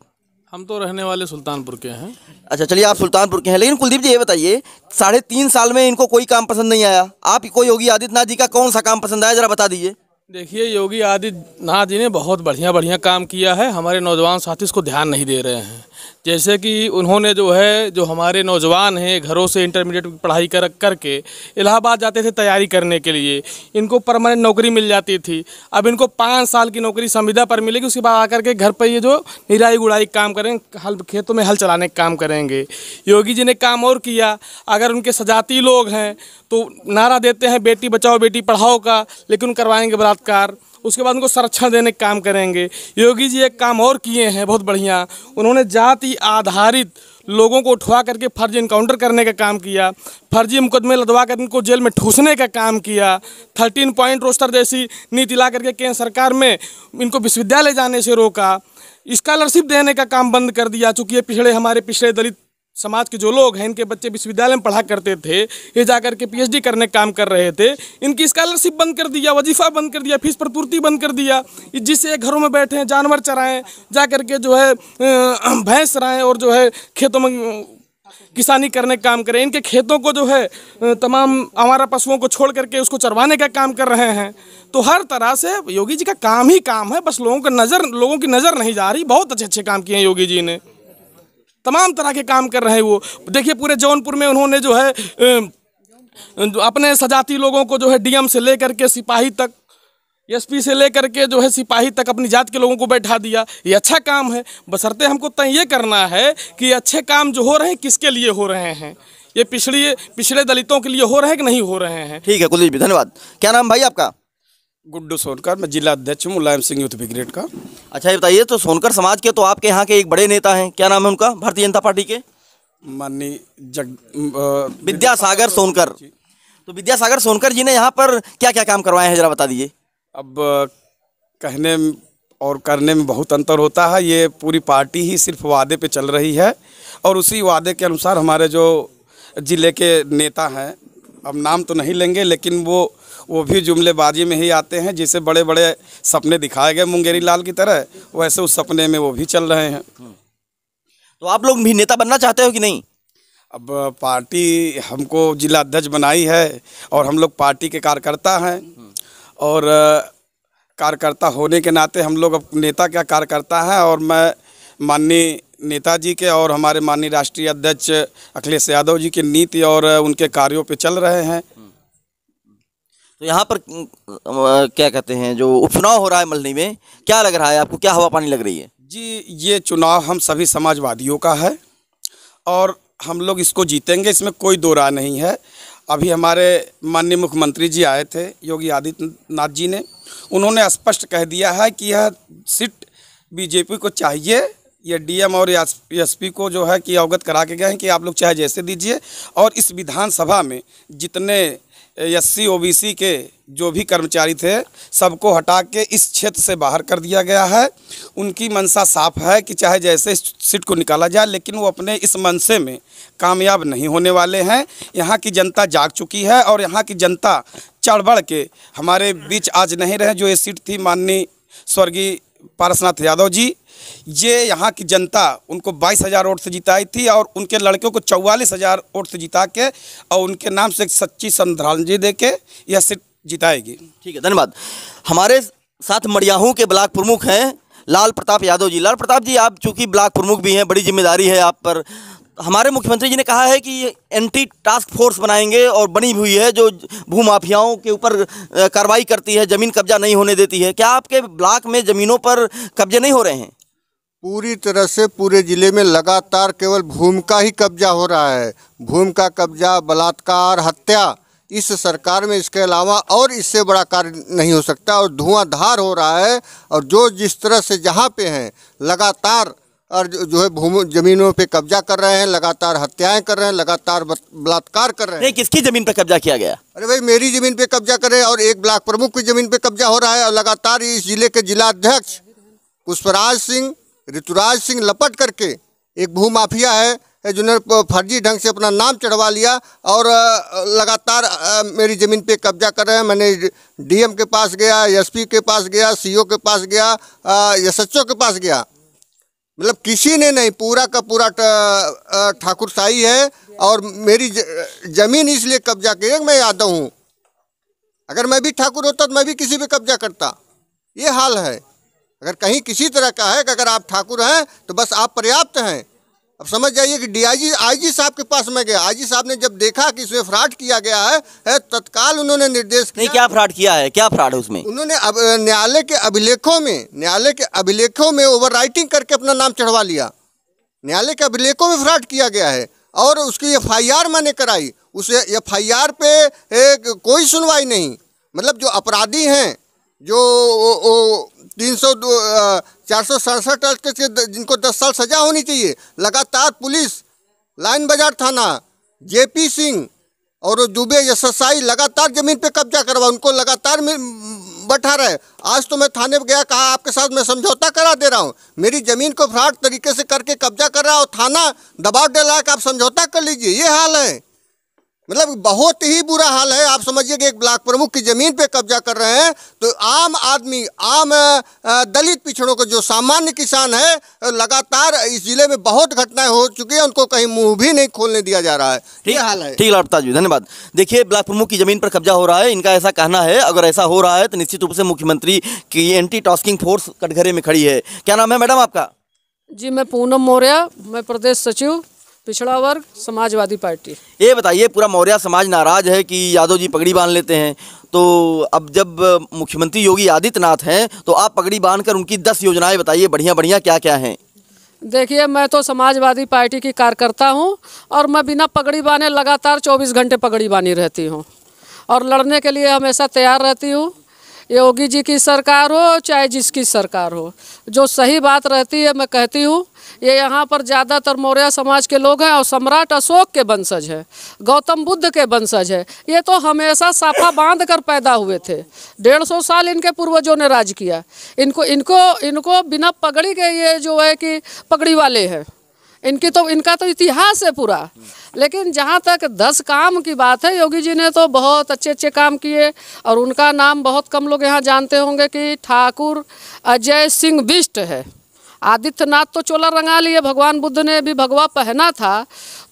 हम तो रहने वाले सुल्तानपुर के हैं अच्छा चलिए आप सुल्तानपुर के हैं लेकिन कुलदीप जी ये बताइए साढ़े तीन साल में इनको कोई काम पसंद नहीं आया आप कोई योगी आदित्यनाथ जी का कौन सा काम पसंद आया जरा बता दीजिए देखिए योगी आदित्यनाथ जी ने बहुत बढ़िया बढ़िया काम किया है हमारे नौजवान साथी इसको ध्यान नहीं दे रहे हैं जैसे कि उन्होंने जो है जो हमारे नौजवान हैं घरों से इंटरमीडिएट पढ़ाई कर करके इलाहाबाद जाते थे तैयारी करने के लिए इनको परमानेंट नौकरी मिल जाती थी अब इनको पाँच साल की नौकरी संविदा पर मिलेगी उसके बाद आकर के घर पर ये जो निराई गुड़ाई काम करें हल खेतों में हल चलाने का काम करेंगे योगी जी ने काम और किया अगर उनके सजाती लोग हैं तो नारा देते हैं बेटी बचाओ बेटी पढ़ाओ का लेकिन करवाएंगे बलात्कार उसके बाद उनको संरक्षण देने का काम करेंगे योगी जी एक काम और किए हैं बहुत बढ़िया उन्होंने जाति आधारित लोगों को उठवा करके फर्जी इनकाउंटर करने का काम किया फर्जी मुकदमे लदवा कर इनको जेल में ठूसने का काम किया थर्टीन पॉइंट रोस्टर जैसी नीति ला करके केंद्र सरकार में इनको विश्वविद्यालय जाने से रोका स्कॉलरशिप देने का काम बंद कर दिया चूँकि ये पिछड़े हमारे पिछड़े दलित समाज के जो लोग हैं इनके बच्चे विश्वविद्यालय में पढ़ा करते थे ये जाकर के पीएचडी करने काम कर रहे थे इनकी स्कॉलरशिप बंद कर दिया वजीफा बंद कर दिया फीस प्रपूर्ति बंद कर दिया जिससे घरों में बैठे हैं जानवर चराएं जा करके जो है भैंस चराएं और जो है खेतों में किसानी करने का काम करें इनके खेतों को जो है तमाम हमारा पशुओं को छोड़ करके उसको चरवाने का काम कर रहे हैं तो हर तरह से योगी जी का काम ही काम है बस लोगों का नज़र लोगों की नज़र नहीं जा रही बहुत अच्छे अच्छे काम किए हैं योगी जी ने तमाम तरह के काम कर रहे हैं वो देखिए पूरे जौनपुर में उन्होंने जो है अपने सजाती लोगों को जो है डीएम से लेकर के सिपाही तक एसपी से लेकर के जो है सिपाही तक अपनी जात के लोगों को बैठा दिया ये अच्छा काम है बसरते हमको तय ये करना है कि अच्छे काम जो हो रहे हैं किसके लिए हो रहे हैं ये पिछड़ी पिछड़े दलितों के लिए हो रहे हैं कि नहीं हो रहे हैं ठीक है कुलदीप जी धन्यवाद क्या नाम भाई आपका गुड्डू सोनकर मैं जिला अध्यक्ष हूँ मुलायम सिंह यूथ ब्रिगेड का अच्छा ये बताइए तो सोनकर समाज के तो आपके यहाँ के एक बड़े नेता हैं क्या नाम है उनका भारतीय जनता पार्टी के माननीय जग विद्यासागर सोनकर तो विद्यासागर सोनकर जी ने यहाँ पर क्या क्या काम करवाए हैं जरा बता दीजिए अब कहने और करने में बहुत अंतर होता है ये पूरी पार्टी ही सिर्फ वादे पे चल रही है और उसी वादे के अनुसार हमारे जो ज़िले के नेता हैं अब नाम तो नहीं लेंगे लेकिन वो वो भी जुमलेबाजी में ही आते हैं जिसे बड़े बड़े सपने दिखाए गए मुंगेरी लाल की तरह वैसे उस सपने में वो भी चल रहे हैं तो आप लोग भी नेता बनना चाहते हो कि नहीं अब पार्टी हमको जिला अध्यक्ष बनाई है और हम लोग पार्टी के कार्यकर्ता हैं और कार्यकर्ता होने के नाते हम लोग अब नेता का कार्यकर्ता हैं और मैं माननीय नेताजी के और हमारे माननीय राष्ट्रीय अध्यक्ष अखिलेश यादव जी के नीति और उनके कार्यों पे चल रहे हैं तो यहाँ पर क्या कहते हैं जो उपचुनाव हो रहा है मलनी में क्या लग रहा है आपको क्या हवा पानी लग रही है जी ये चुनाव हम सभी समाजवादियों का है और हम लोग इसको जीतेंगे इसमें कोई दो राय नहीं है अभी हमारे माननीय मुख्यमंत्री जी आए थे योगी आदित्यनाथ जी ने उन्होंने स्पष्ट कह दिया है कि यह सीट बीजेपी को चाहिए या डीएम और एसपी को जो है कि अवगत करा के गए हैं कि आप लोग चाहे जैसे दीजिए और इस विधानसभा में जितने एस सी के जो भी कर्मचारी थे सबको हटा के इस क्षेत्र से बाहर कर दिया गया है उनकी मनसा साफ है कि चाहे जैसे सीट को निकाला जाए लेकिन वो अपने इस मनसे में कामयाब नहीं होने वाले हैं यहाँ की जनता जाग चुकी है और यहाँ की जनता चढ़ के हमारे बीच आज नहीं रहे जो ये सीट थी माननीय स्वर्गीय पारसनाथ यादव जी ये यहाँ की जनता उनको बाईस हज़ार वोट से जिताई थी और उनके लड़कियों को चौवालीस हज़ार वोट से जिता के और उनके नाम से सच्ची श्रद्धांजलि दे के यह सीट जिताएगी ठीक है धन्यवाद हमारे साथ मड़ियाहू के ब्लाक प्रमुख हैं लाल प्रताप यादव जी लाल प्रताप जी आप चूँकि ब्लाक प्रमुख भी हैं बड़ी जिम्मेदारी है आप पर हमारे मुख्यमंत्री जी ने कहा है कि एंटी टास्क फोर्स बनाएंगे और बनी हुई है जो भू माफियाओं के ऊपर कार्रवाई करती है ज़मीन कब्जा नहीं होने देती है क्या आपके ब्लॉक में ज़मीनों पर कब्जे नहीं हो रहे हैं पूरी तरह से पूरे ज़िले में लगातार केवल भूमि का ही कब्जा हो रहा है भूमि का कब्जा बलात्कार हत्या इस सरकार में इसके अलावा और इससे बड़ा कार्य नहीं हो सकता और धुआंधार हो रहा है और जो जिस तरह से जहाँ पे हैं लगातार और जो है भूमि जमीनों पे कब्जा कर रहे हैं लगातार हत्याएं कर रहे हैं लगातार बलात्कार कर रहे हैं नहीं किसकी जमीन पे कब्जा किया गया अरे भाई मेरी जमीन पे कब्जा कर रहे हैं और एक ब्लॉक प्रमुख की जमीन पे कब्जा हो रहा है और लगातार इस जिले के जिला अध्यक्ष पुष्पराज सिंह ऋतुराज सिंह लपट करके एक भूमाफिया है जिन्होंने फर्जी ढंग से अपना नाम चढ़वा लिया और लगातार मेरी ज़मीन पे कब्जा कर रहे हैं मैंने डीएम के पास गया एसपी के पास गया सीओ के पास गया एसएचओ के पास गया मतलब किसी ने नहीं पूरा का पूरा ठाकुर शाही है और मेरी ज़मीन इसलिए कब्जा किए मैं यादव हूँ अगर मैं भी ठाकुर होता तो मैं भी किसी पे कब्जा करता ये हाल है अगर कहीं किसी तरह का है कि अगर आप ठाकुर हैं तो बस आप पर्याप्त हैं अब समझ जाइए कि डीआईजी आईजी साहब के पास मैं गया आईजी साहब ने जब देखा कि इसमें फ्रॉड किया गया है, तत्काल उन्होंने निर्देश किया नहीं क्या फ्रॉड किया है क्या फ्रॉड है उसमें उन्होंने अब न्यायालय के अभिलेखों में न्यायालय के अभिलेखों में ओवर करके अपना नाम चढ़वा लिया न्यायालय के अभिलेखों में फ्रॉड किया गया है और उसकी एफ आई आर मैंने कराई उस एफ आई आर पे कोई सुनवाई नहीं मतलब जो अपराधी हैं जो ओ, ओ, तीन सौ चार सौ सड़सठ एक्ट के जिनको दस साल सजा होनी चाहिए लगातार पुलिस लाइन बाजार थाना जेपी सिंह और दुबे एस एस आई लगातार जमीन पे कब्जा करवा उनको लगातार बैठा रहे आज तो मैं थाने गया कहा आपके साथ मैं समझौता करा दे रहा हूँ मेरी जमीन को फ्रॉड तरीके से करके कब्जा कर रहा और थाना दबाव है आप समझौता कर लीजिए ये हाल है मतलब बहुत ही बुरा हाल है आप समझिए कि एक ब्लाक प्रमुख की ज़मीन पे कब्जा कर रहे हैं तो आम आदमी आम दलित पिछड़ों को जो सामान्य किसान है लगातार इस जिले में बहुत घटनाएं हो चुकी है उनको कहीं मुंह भी नहीं खोलने दिया जा रहा है ठीक हाल है ठीक लड़ता जी धन्यवाद देखिए ब्लाक प्रमुख की ज़मीन पर कब्जा हो रहा है इनका ऐसा कहना है अगर ऐसा हो रहा है तो निश्चित रूप से मुख्यमंत्री की एंटी टास्किंग फोर्स कटघरे में खड़ी है क्या नाम है मैडम आपका जी मैं पूनम मौर्य मैं प्रदेश सचिव पिछड़ा वर्ग समाजवादी पार्टी ये बताइए पूरा मौर्य समाज नाराज है कि यादव जी पगड़ी बांध लेते हैं तो अब जब मुख्यमंत्री योगी आदित्यनाथ हैं तो आप पगड़ी बांध कर उनकी दस योजनाएं बताइए बढ़िया बढ़िया क्या क्या हैं देखिए मैं तो समाजवादी पार्टी की कार्यकर्ता हूँ और मैं बिना पगड़ी बांधे लगातार चौबीस घंटे पगड़ी बांधी रहती हूँ और लड़ने के लिए हमेशा तैयार रहती हूँ योगी जी की सरकार हो चाहे जिसकी सरकार हो जो सही बात रहती है मैं कहती हूँ ये यहाँ पर ज़्यादातर मौर्य समाज के लोग हैं और सम्राट अशोक के वंशज हैं गौतम बुद्ध के वंशज हैं ये तो हमेशा साफा बांध कर पैदा हुए थे डेढ़ सौ साल इनके पूर्वजों ने राज किया इनको इनको इनको बिना पगड़ी के ये जो है कि पगड़ी वाले हैं इनकी तो इनका तो इतिहास है पूरा लेकिन जहाँ तक दस काम की बात है योगी जी ने तो बहुत अच्छे अच्छे काम किए और उनका नाम बहुत कम लोग यहाँ जानते होंगे कि ठाकुर अजय सिंह बिष्ट है आदित्यनाथ तो चोला रंगा लिए भगवान बुद्ध ने भी भगवा पहना था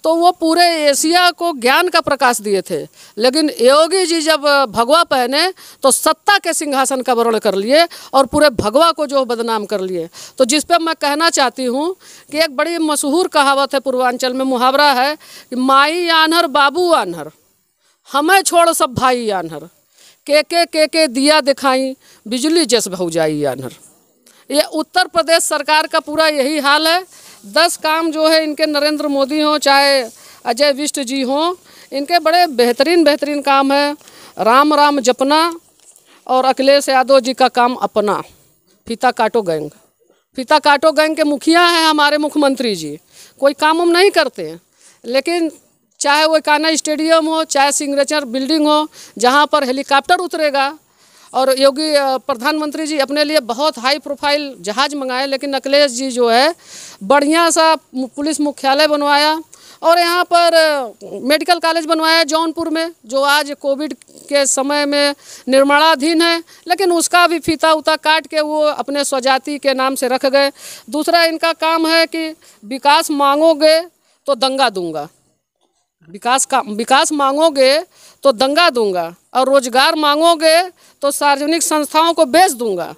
तो वो पूरे एशिया को ज्ञान का प्रकाश दिए थे लेकिन योगी जी जब भगवा पहने तो सत्ता के सिंहासन का वर्ण कर लिए और पूरे भगवा को जो बदनाम कर लिए तो जिस पे मैं कहना चाहती हूँ कि एक बड़ी मशहूर कहावत है पूर्वांचल में मुहावरा है कि माई आनहर बाबू आनहर हमें छोड़ सब भाई आन्हर के के के के दिया दिखाई बिजली जस भौजाई आनहर ये उत्तर प्रदेश सरकार का पूरा यही हाल है दस काम जो है इनके नरेंद्र मोदी हों चाहे अजय विष्ट जी हों इनके बड़े बेहतरीन बेहतरीन काम है राम राम जपना और अखिलेश यादव जी का काम अपना फीता काटो गैंग फीता काटो गैंग के मुखिया हैं हमारे मुख्यमंत्री जी कोई काम हम नहीं करते हैं लेकिन चाहे वो काना स्टेडियम हो चाहे सिग्नेचर बिल्डिंग हो जहाँ पर हेलीकॉप्टर उतरेगा और योगी प्रधानमंत्री जी अपने लिए बहुत हाई प्रोफाइल जहाज़ मंगाए लेकिन अखिलेश जी जो है बढ़िया सा पुलिस मुख्यालय बनवाया और यहाँ पर मेडिकल कॉलेज बनवाया जौनपुर में जो आज कोविड के समय में निर्माणाधीन है लेकिन उसका भी फीता उता काट के वो अपने स्वजाति के नाम से रख गए दूसरा इनका काम है कि विकास मांगोगे तो दंगा दूंगा विकास का विकास मांगोगे तो दंगा दूंगा और रोजगार मांगोगे तो सार्वजनिक संस्थाओं को भेज दूंगा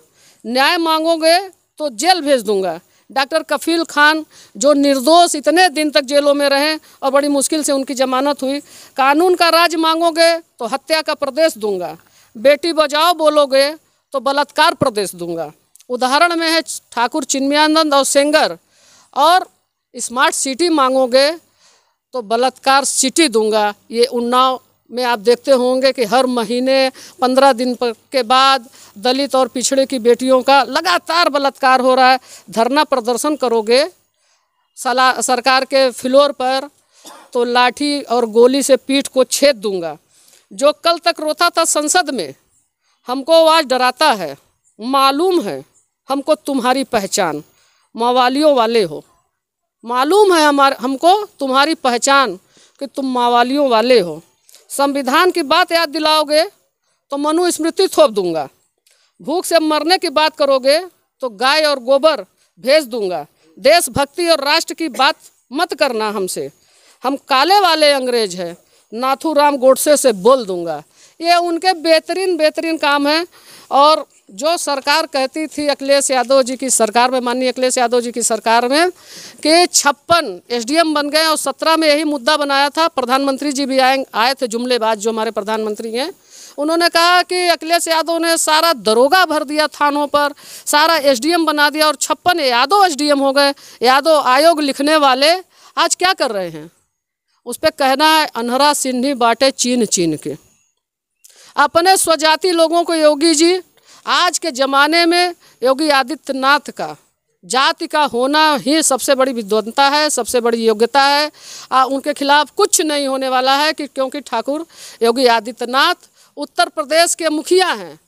न्याय मांगोगे तो जेल भेज दूंगा डॉक्टर कफील खान जो निर्दोष इतने दिन तक जेलों में रहे और बड़ी मुश्किल से उनकी जमानत हुई कानून का राज मांगोगे तो हत्या का प्रदेश दूंगा बेटी बचाओ बोलोगे तो बलात्कार प्रदेश दूंगा उदाहरण में है ठाकुर चिन्मयानंद और सेंगर और स्मार्ट सिटी मांगोगे तो बलात्कार सिटी दूंगा ये उन्नाव में आप देखते होंगे कि हर महीने पंद्रह दिन के बाद दलित और पिछड़े की बेटियों का लगातार बलात्कार हो रहा है धरना प्रदर्शन करोगे सला सरकार के फ्लोर पर तो लाठी और गोली से पीठ को छेद दूंगा जो कल तक रोता था संसद में हमको आज डराता है मालूम है हमको तुम्हारी पहचान मावालियों वाले हो मालूम है हमारे हमको तुम्हारी पहचान कि तुम मावालियों वाले हो संविधान की बात याद दिलाओगे तो मनु स्मृति थोप दूंगा भूख से मरने की बात करोगे तो गाय और गोबर भेज दूंगा देशभक्ति और राष्ट्र की बात मत करना हमसे हम काले वाले अंग्रेज हैं नाथू राम गोडसे से बोल दूंगा ये उनके बेहतरीन बेहतरीन काम हैं और जो सरकार कहती थी अखिलेश यादव जी की सरकार में माननीय अखिलेश यादव जी की सरकार में कि छप्पन एसडीएम बन गए और सत्रह में यही मुद्दा बनाया था प्रधानमंत्री जी भी आए आए थे जुमलेबाज जो हमारे प्रधानमंत्री हैं उन्होंने कहा कि अखिलेश यादव ने सारा दरोगा भर दिया थानों पर सारा एसडीएम बना दिया और छप्पन यादव एस हो गए यादव आयोग लिखने वाले आज क्या कर रहे हैं उस पर कहना है अनहरा सिन्ही बाटे चीन चीन के अपने स्वजाति लोगों को योगी जी आज के ज़माने में योगी आदित्यनाथ का जाति का होना ही सबसे बड़ी विद्वंता है सबसे बड़ी योग्यता है आ, उनके खिलाफ कुछ नहीं होने वाला है कि क्योंकि ठाकुर योगी आदित्यनाथ उत्तर प्रदेश के मुखिया हैं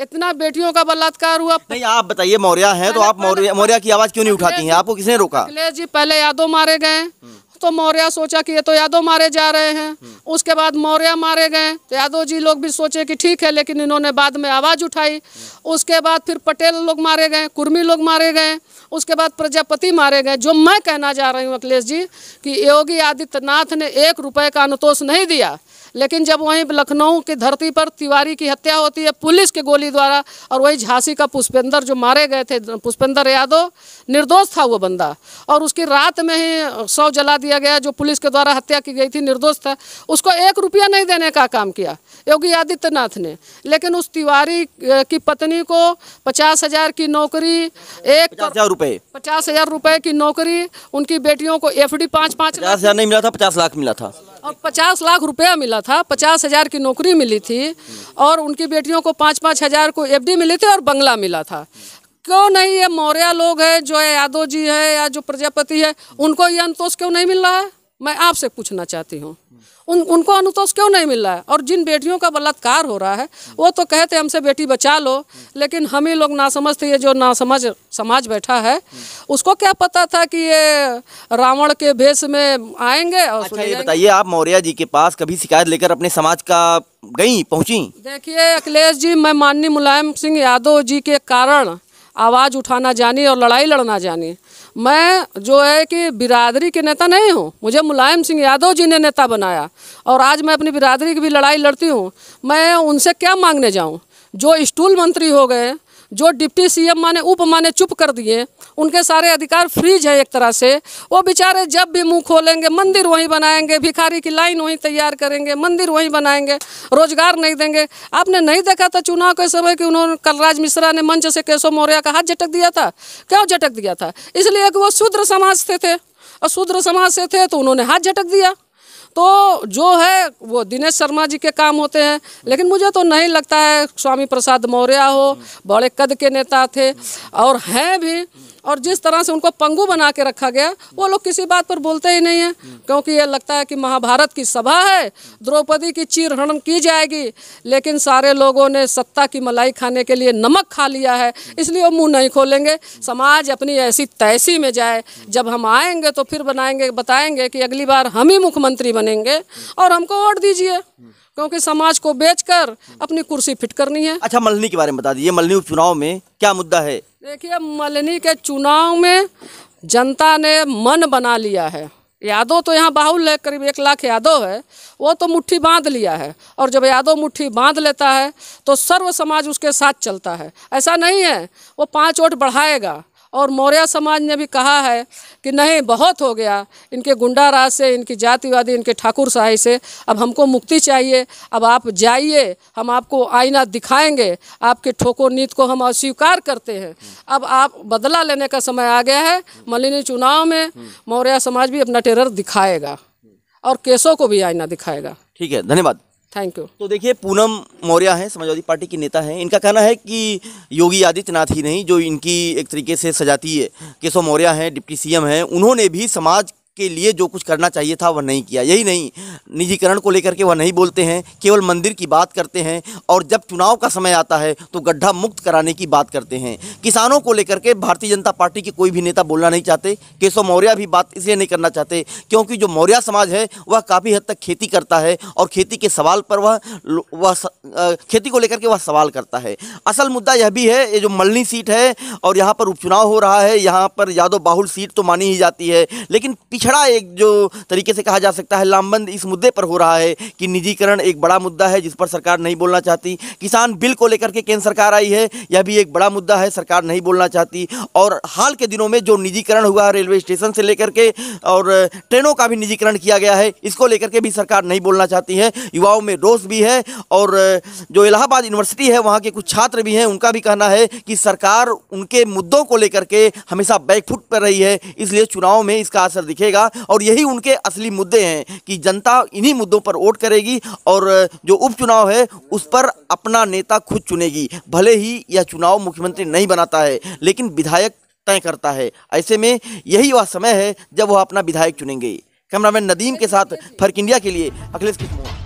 इतना बेटियों का बलात्कार हुआ नहीं आप बताइए मौर्या हैं तो आप मौर्या मौर्या की आवाज़ क्यों नहीं उठाती हैं आपको किसने रोका अखिलेश जी पहले यादव मारे गए हम्म। तो मौर्य सोचा कि ये तो यादव मारे जा रहे हैं उसके बाद मौर्य मारे गए तो यादव जी लोग भी सोचे कि ठीक है लेकिन इन्होंने बाद में आवाज़ उठाई उसके बाद फिर पटेल लोग मारे गए कुर्मी लोग मारे गए उसके बाद प्रजापति मारे गए जो मैं कहना चाह रही हूँ अखिलेश जी कि योगी आदित्यनाथ ने एक रुपये का अनुतोष नहीं दिया लेकिन जब वहीं लखनऊ की धरती पर तिवारी की हत्या होती है पुलिस के गोली द्वारा और वही झांसी का पुष्पेंद्र जो मारे गए थे पुष्पेंद्र यादव निर्दोष था वो बंदा और उसकी रात में ही शव जला दिया गया जो पुलिस के द्वारा हत्या की गई थी निर्दोष था उसको एक रुपया नहीं देने का काम किया योगी आदित्यनाथ ने लेकिन उस तिवारी की पत्नी को पचास हजार की नौकरी एक हजार रुपये पचास हजार रुपये की नौकरी उनकी बेटियों को एफ डी पाँच पाँच हजार नहीं मिला था पचास लाख मिला था और पचास लाख रुपया मिला था पचास हज़ार की नौकरी मिली थी और उनकी बेटियों को पाँच पाँच हज़ार को एफ डी मिली थी और बंगला मिला था क्यों नहीं ये मौर्य लोग हैं जो है यादव जी है या जो प्रजापति है उनको ये अंतोष क्यों नहीं मिल रहा है मैं आपसे पूछना चाहती हूँ उन उनको अनुतोष क्यों नहीं मिल रहा है और जिन बेटियों का बलात्कार हो रहा है वो तो कहते हमसे बेटी बचा लो लेकिन हम ही लोग ना समझते ये जो ना समझ समाज बैठा है उसको क्या पता था कि ये रावण के भेष में आएंगे और अच्छा ये बताइए आप मौर्य जी के पास कभी शिकायत लेकर अपने समाज का गई पहुँची देखिए अखिलेश जी मैं माननीय मुलायम सिंह यादव जी के कारण आवाज़ उठाना जानी और लड़ाई लड़ना जानी मैं जो है कि बिरादरी के नेता नहीं हूँ मुझे मुलायम सिंह यादव जी ने नेता बनाया और आज मैं अपनी बिरादरी की भी लड़ाई लड़ती हूँ मैं उनसे क्या मांगने जाऊँ जो स्टूल मंत्री हो गए जो डिप्टी सीएम माने उप माने चुप कर दिए उनके सारे अधिकार फ्रीज है एक तरह से वो बेचारे जब भी मुंह खोलेंगे मंदिर वहीं बनाएंगे भिखारी की लाइन वहीं तैयार करेंगे मंदिर वहीं बनाएंगे रोजगार नहीं देंगे आपने नहीं देखा था चुनाव के समय कि उन्होंने कलराज मिश्रा ने मंच से केशव मौर्य का हाथ झटक दिया था क्यों झटक दिया था इसलिए कि वो शूद्र समाज से थे और शूद्र समाज से थे तो उन्होंने हाथ झटक दिया तो जो है वो दिनेश शर्मा जी के काम होते हैं लेकिन मुझे तो नहीं लगता है स्वामी प्रसाद मौर्य हो बड़े कद के नेता थे और हैं भी और जिस तरह से उनको पंगु बना के रखा गया वो लोग किसी बात पर बोलते ही नहीं है क्योंकि ये लगता है कि महाभारत की सभा है द्रौपदी की चीरहरण की जाएगी लेकिन सारे लोगों ने सत्ता की मलाई खाने के लिए नमक खा लिया है इसलिए वो मुँह नहीं खोलेंगे समाज अपनी ऐसी तैसी में जाए जब हम आएंगे तो फिर बनाएंगे बताएंगे कि अगली बार हम ही मुख्यमंत्री बनेंगे और हमको वोट दीजिए क्योंकि समाज को बेचकर अपनी कुर्सी फिट करनी है अच्छा मलनी के बारे में बता दीजिए मलनी उपचुनाव में क्या मुद्दा है देखिए मलनी के चुनाव में जनता ने मन बना लिया है यादव तो यहाँ बाहुल है करीब एक लाख यादव है वो तो मुट्ठी बांध लिया है और जब यादव मुट्ठी बांध लेता है तो सर्व समाज उसके साथ चलता है ऐसा नहीं है वो पाँच वोट बढ़ाएगा और मौर्य समाज ने भी कहा है कि नहीं बहुत हो गया इनके गुंडा राज से इनकी जातिवादी इनके ठाकुर शाही से अब हमको मुक्ति चाहिए अब आप जाइए हम आपको आईना दिखाएंगे आपके ठोको नीत को हम अस्वीकार करते हैं अब आप बदला लेने का समय आ गया है मलिनी चुनाव में मौर्य समाज भी अपना टेरर दिखाएगा और केसों को भी आईना दिखाएगा ठीक है धन्यवाद थैंक यू तो देखिए पूनम मौर्य हैं समाजवादी पार्टी की नेता हैं इनका कहना है कि योगी आदित्यनाथ ही नहीं जो इनकी एक तरीके से सजाती है केशव मौर्य हैं डिप्टी सीएम हैं उन्होंने भी समाज के लिए जो कुछ करना चाहिए था वह नहीं किया यही नहीं निजीकरण को लेकर के वह नहीं बोलते हैं केवल मंदिर की बात करते हैं और जब चुनाव का समय आता है तो गड्ढा मुक्त कराने की बात करते हैं किसानों को लेकर के भारतीय जनता पार्टी के कोई भी नेता बोलना नहीं चाहते केशव मौर्य भी बात इसलिए नहीं करना चाहते क्योंकि जो मौर्य समाज है वह काफ़ी हद तक खेती करता है और खेती के सवाल पर वह वह खेती को लेकर के वह सवाल करता है असल मुद्दा यह भी है ये जो मलनी सीट है और यहाँ पर उपचुनाव हो रहा है यहाँ पर यादव बाहुल सीट तो मानी ही जाती है लेकिन पिछड़ा एक जो तरीके से कहा जा सकता है लामबंद इस मुद्दे पर हो रहा है कि निजीकरण एक बड़ा मुद्दा है जिस पर सरकार नहीं बोलना चाहती किसान बिल को लेकर के केंद्र सरकार आई है यह भी एक बड़ा मुद्दा है सरकार नहीं बोलना चाहती और हाल के दिनों में जो निजीकरण हुआ है रेलवे स्टेशन से लेकर के और ट्रेनों का भी निजीकरण किया गया है इसको लेकर के भी सरकार नहीं बोलना चाहती है युवाओं में रोष भी है और जो इलाहाबाद यूनिवर्सिटी है वहाँ के कुछ छात्र भी हैं उनका भी कहना है कि सरकार उनके मुद्दों को लेकर के हमेशा बैकफुट पर रही है इसलिए चुनाव में इसका असर दिखेगा करेगा और यही उनके असली मुद्दे हैं कि जनता इन्हीं मुद्दों पर वोट करेगी और जो उपचुनाव है उस पर अपना नेता खुद चुनेगी भले ही यह चुनाव मुख्यमंत्री नहीं बनाता है लेकिन विधायक तय करता है ऐसे में यही वह समय है जब वह अपना विधायक चुनेंगे कैमरामैन नदीम के साथ फर्क इंडिया के लिए अखिलेश किस्मों